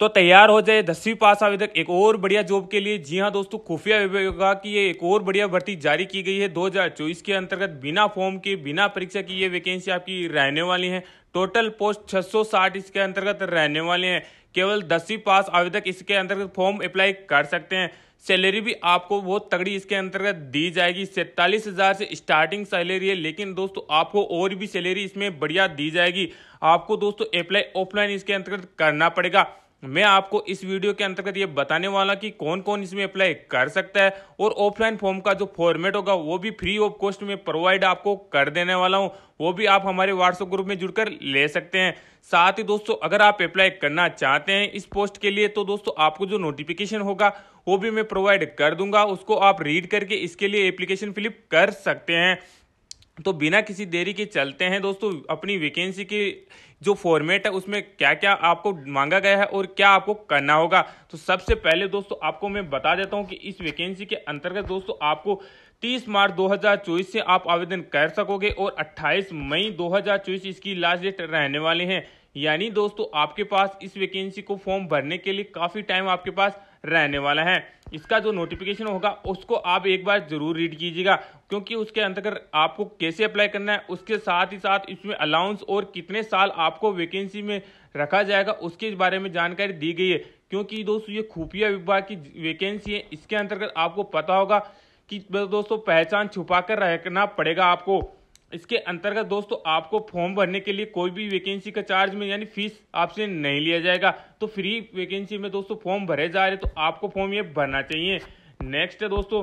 तो तैयार हो जाए दसवीं पास आवेदक एक और बढ़िया जॉब के लिए जी हाँ दोस्तों खुफिया विभाग की ये एक और बढ़िया भर्ती जारी की गई है 2024 के अंतर्गत बिना फॉर्म के बिना परीक्षा की ये वैकेंसी आपकी रहने वाली है टोटल पोस्ट 660 इसके अंतर्गत रहने वाले हैं केवल दसवीं पास आवेदक इसके अंतर्गत फॉर्म अप्लाई कर सकते हैं सैलरी भी आपको बहुत तगड़ी इसके अंतर्गत दी जाएगी सैतालीस हज़ार से स्टार्टिंग सैलरी है लेकिन दोस्तों आपको और भी सैलरी इसमें बढ़िया दी जाएगी आपको दोस्तों अप्लाई ऑफलाइन इसके अंतर्गत करना पड़ेगा मैं आपको इस वीडियो के अंतर्गत ये बताने वाला कि कौन कौन इसमें अप्लाई कर सकता है और ऑफलाइन फॉर्म का जो फॉर्मेट होगा वो भी फ्री ऑफ कॉस्ट में प्रोवाइड आपको कर देने वाला हूँ वो भी आप हमारे व्हाट्सएप ग्रुप में जुड़कर ले सकते हैं साथ ही दोस्तों अगर आप अप्लाई करना चाहते हैं इस पोस्ट के लिए तो दोस्तों आपको जो नोटिफिकेशन होगा वो भी मैं प्रोवाइड कर दूंगा उसको आप रीड करके इसके लिए एप्लीकेशन फिलिप कर सकते हैं तो बिना किसी देरी के चलते हैं दोस्तों अपनी वैकेंसी के जो फॉर्मेट है उसमें क्या क्या आपको मांगा गया है और क्या आपको करना होगा तो सबसे पहले दोस्तों आपको मैं बता देता हूं कि इस वैकेंसी के अंतर्गत दोस्तों आपको 30 मार्च 2024 से आप आवेदन कर सकोगे और 28 मई 2024 इसकी लास्ट डेट रहने वाली है यानी दोस्तों आपके पास इस वैकेंसी को फॉर्म भरने के लिए काफ़ी टाइम आपके पास रहने वाला है इसका जो नोटिफिकेशन होगा उसको आप एक बार जरूर रीड कीजिएगा क्योंकि उसके अंतर्गत आपको कैसे अप्लाई करना है उसके साथ ही साथ इसमें अलाउंस और कितने साल आपको वैकेंसी में रखा जाएगा उसके बारे में जानकारी दी गई है क्योंकि दोस्तों ये खुफिया विभाग की वैकेंसी है इसके अंतर्गत आपको पता होगा कि दोस्तों पहचान छुपा कर रखना पड़ेगा आपको इसके अंतर्गत दोस्तों आपको फॉर्म भरने के लिए कोई भी वैकेंसी का चार्ज में यानी फीस आपसे नहीं लिया जाएगा तो फ्री वैकेंसी में दोस्तों फॉर्म भरे जा रहे तो आपको फॉर्म ये भरना चाहिए नेक्स्ट है दोस्तों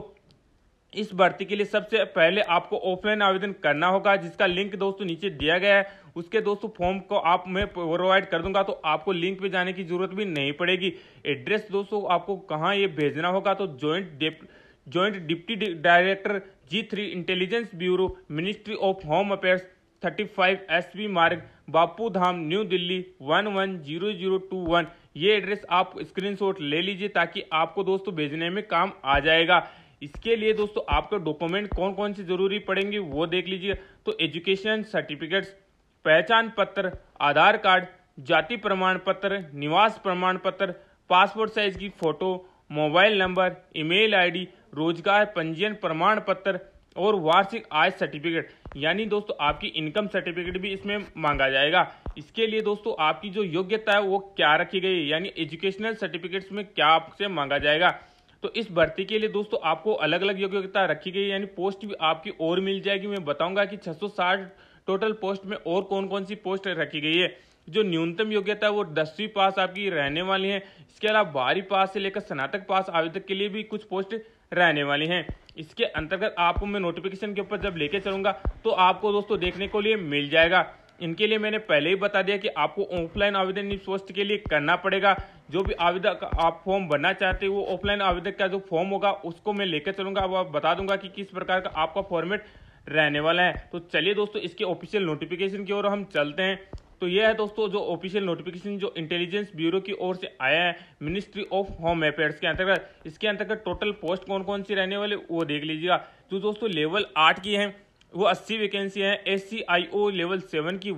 इस भर्ती के लिए सबसे पहले आपको ऑफलाइन आवेदन करना होगा जिसका लिंक दोस्तों नीचे दिया गया है उसके दोस्तों फॉर्म को आप मैं प्रोवाइड कर दूंगा तो आपको लिंक पे जाने की जरूरत भी नहीं पड़ेगी एड्रेस दोस्तों आपको कहाँ ये भेजना होगा तो joint joint deputy director G three intelligence bureau ministry of home affairs thirty five S P Marg Bapu Dham new Delhi one one zero zero two one ये एड्रेस आप स्क्रीनशॉट ले लीजिए ताकि आपको दोस्तों भेजने में काम आ जाएगा इसके लिए दोस्तों आपका डॉक्यूमेंट कौन कौन से जरूरी पड़ेंगे वो देख लीजिए तो एजुकेशन सर्टिफिकेट्स पहचान पत्र आधार कार्ड जाति प्रमाण पत्र निवास प्रमाण पत्र पासपोर्ट साइज की photo mobile number email ID रोजगार पंजीयन प्रमाण पत्र और वार्षिक आय सर्टिफिकेट यानी दोस्तों आपकी इनकम सर्टिफिकेट भी इसमें मांगा जाएगा इसके लिए दोस्तों आपकी जो योग्यता है वो क्या रखी गई है यानी एजुकेशनल सर्टिफिकेट्स में क्या आपसे मांगा जाएगा तो इस भर्ती के लिए दोस्तों आपको अलग अलग योग्यता रखी गई है यानी पोस्ट भी आपकी और मिल जाएगी मैं बताऊंगा कि 660 टोटल पोस्ट में और कौन कौन सी पोस्ट रखी गई है जो न्यूनतम योग्यता है वो दसवीं पास आपकी रहने वाली है इसके अलावा बारहवीं पास से लेकर स्नातक पास आवेदक के लिए भी कुछ पोस्ट रहने वाली हैं इसके अंतर्गत आपको मैं नोटिफिकेशन के ऊपर जब लेके चलूंगा तो आपको दोस्तों देखने को लिए मिल जाएगा इनके लिए मैंने पहले ही बता दिया कि आपको ऑफलाइन आवेदन इस पोस्ट के लिए करना पड़ेगा जो भी आवेदक आप फॉर्म भरना चाहते हो ऑफलाइन आवेदक का जो फॉर्म होगा उसको मैं लेकर चलूंगा अब आप बता दूंगा कि किस प्रकार का आपका फॉर्मेट रहने वाला है तो चलिए दोस्तों इसके ऑफिशियल नोटिफिकेशन की ओर हम चलते हैं तो ये है दोस्तों जो ऑफिशियल नोटिफिकेशन जो इंटेलिजेंस ब्यूरो की ओर से आया है मिनिस्ट्री ऑफ होम अफेयर्स के अंतर्गत इसके अंतर्गत टोटल पोस्ट कौन कौन सी रहने वाले वो देख लीजिएगा जो दोस्तों लेवल आठ की है वो अस्सी वैकेंसी हैं एस लेवल सेवन की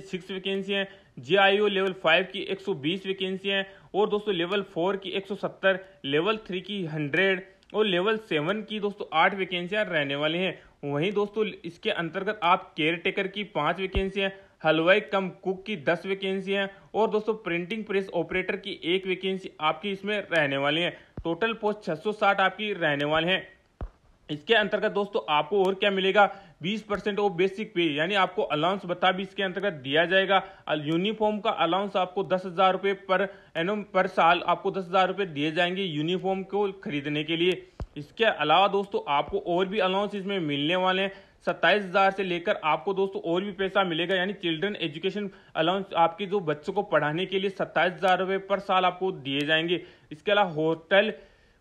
सिक्स वैकेंसी हैं जे लेवल फाइव की 120 वैकेंसी हैं और दोस्तों लेवल फोर की 170 लेवल थ्री की 100 और लेवल सेवन की दोस्तों आठ वैकेंसियाँ रहने वाली हैं वहीं दोस्तों इसके अंतर्गत आप केयर टेकर की पाँच वैकेंसी हैं हलवाई कम कुक की दस वैकेंसी हैं और दोस्तों प्रिंटिंग प्रेस ऑपरेटर की एक वैकेंसी आपकी इसमें रहने वाली है टोटल पोस्ट 660 आपकी रहने वाले हैं इसके अंतर्गत दोस्तों आपको और क्या मिलेगा 20 परसेंट ऑफ बेसिक पे यानी आपको अलाउंस बता भी इसके अंतर्गत दिया जाएगा यूनिफॉर्म का अलाउंस आपको दस हजार रुपये पर एनम पर साल आपको दस हजार रुपये दिए जाएंगे यूनिफॉर्म को खरीदने के लिए इसके अलावा दोस्तों आपको और भी अलाउंस इसमें मिलने वाले हैं सत्ताईस हज़ार से लेकर आपको दोस्तों और भी पैसा मिलेगा यानी चिल्ड्रन एजुकेशन अलाउंस आपके जो बच्चों को पढ़ाने के लिए सत्ताईस हज़ार रुपये पर साल आपको दिए जाएंगे इसके अलावा होटल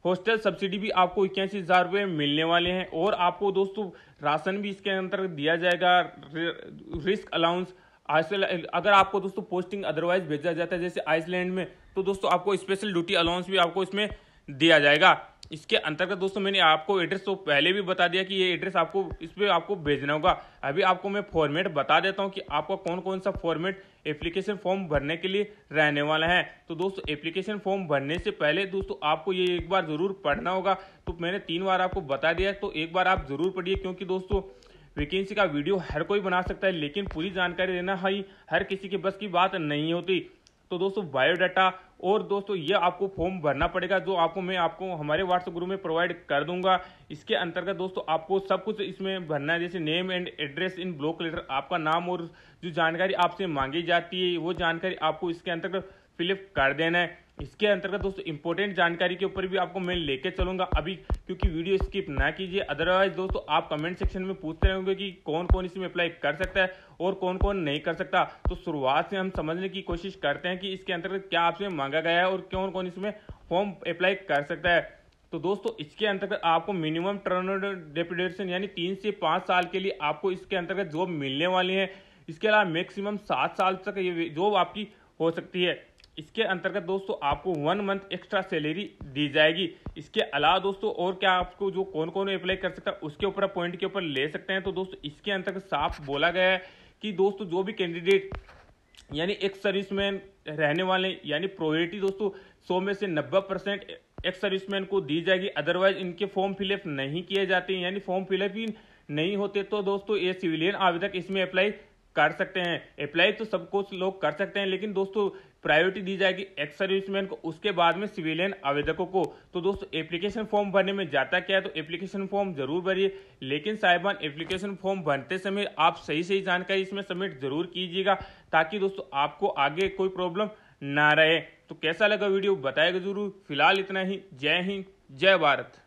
हॉस्टल सब्सिडी भी आपको इक्यासी हज़ार रुपये मिलने वाले हैं और आपको दोस्तों राशन भी इसके अंतर्गत दिया जाएगा रिस्क अलाउंस अगर आपको दोस्तों पोस्टिंग अदरवाइज भेजा जाता है जैसे आइसलैंड में तो दोस्तों आपको स्पेशल ड्यूटी अलाउंस भी आपको इसमें दिया जाएगा इसके अंतर्गत दोस्तों मैंने आपको एड्रेस तो पहले भी बता दिया कि ये एड्रेस आपको इस पर आपको भेजना होगा अभी आपको मैं फॉर्मेट बता देता हूँ कि आपका कौन कौन सा फॉर्मेट एप्लीकेशन फॉर्म भरने के लिए रहने वाला है तो दोस्तों एप्लीकेशन फॉर्म भरने से पहले दोस्तों आपको ये एक बार ज़रूर पढ़ना होगा तो मैंने तीन बार आपको बता दिया तो एक बार आप ज़रूर पढ़िए क्योंकि दोस्तों वैकेंसी का वीडियो हर कोई बना सकता है लेकिन पूरी जानकारी देना ही हर किसी के बस की बात नहीं होती तो दोस्तों बायोडाटा और दोस्तों ये आपको फॉर्म भरना पड़ेगा जो आपको मैं आपको हमारे व्हाट्सएप ग्रुप में प्रोवाइड कर दूंगा इसके अंतर्गत दोस्तों आपको सब कुछ इसमें भरना है जैसे name and address in block letter आपका नाम और जो जानकारी आपसे मांगी जाती है वो जानकारी आपको इसके अंतर्गत फिलअप कर देना है इसके अंतर्गत दोस्तों इंपॉर्टेंट जानकारी के ऊपर भी आपको मैं लेके चलूंगा अभी क्योंकि वीडियो स्किप ना कीजिए अदरवाइज दोस्तों आप कमेंट सेक्शन में पूछते रहेंगे कि कौन कौन इसमें अप्लाई कर सकता है और कौन कौन नहीं कर सकता तो शुरुआत से हम समझने की कोशिश करते हैं कि इसके अंतर्गत क्या आपसे मांगा गया है और कौन कौन इसमें फॉर्म अप्लाई कर सकता है तो दोस्तों इसके अंतर्गत आपको मिनिमम टर्न डेपुटेशन यानी तीन से पाँच साल के लिए आपको इसके अंतर्गत जॉब मिलने वाली है इसके अलावा मैक्सिमम सात साल तक ये जॉब आपकी हो सकती है इसके अंतर्गत दोस्तों आपको वन मंथ एक्स्ट्रा सैलरी दी जाएगी इसके अलावा दोस्तों और क्या आपको जो कौन कौन अप्लाई कर सकता है उसके ऊपर पॉइंट के ऊपर ले सकते हैं तो दोस्तों इसके अंतर्गत साफ बोला गया है कि दोस्तों जो भी कैंडिडेट यानी एक्स सर्विसमैन रहने वाले यानी प्रोरिटी दोस्तों सौ में से नब्बे परसेंट एक्स सर्विसमैन को दी जाएगी अदरवाइज इनके फॉर्म फिलअप नहीं किए जाते यानी फॉर्म फिलअप ही नहीं होते तो दोस्तों ये सिविलियन आवेदक इसमें अप्लाई कर सकते हैं अप्लाई तो सब कुछ लोग कर सकते हैं लेकिन दोस्तों प्रायोरिटी दी जाएगी एक्स सर्विसमैन को उसके बाद में सिविलियन आवेदकों को तो दोस्तों एप्लीकेशन फॉर्म भरने में जाता क्या है तो एप्लीकेशन फॉर्म जरूर भरिए लेकिन साहिबान एप्लीकेशन फॉर्म भरते समय आप सही सही जानकारी इसमें सबमिट जरूर कीजिएगा ताकि दोस्तों आपको आगे कोई प्रॉब्लम ना रहे तो कैसा लगा वीडियो बताएगा जरूर फिलहाल इतना ही जय हिंद जय भारत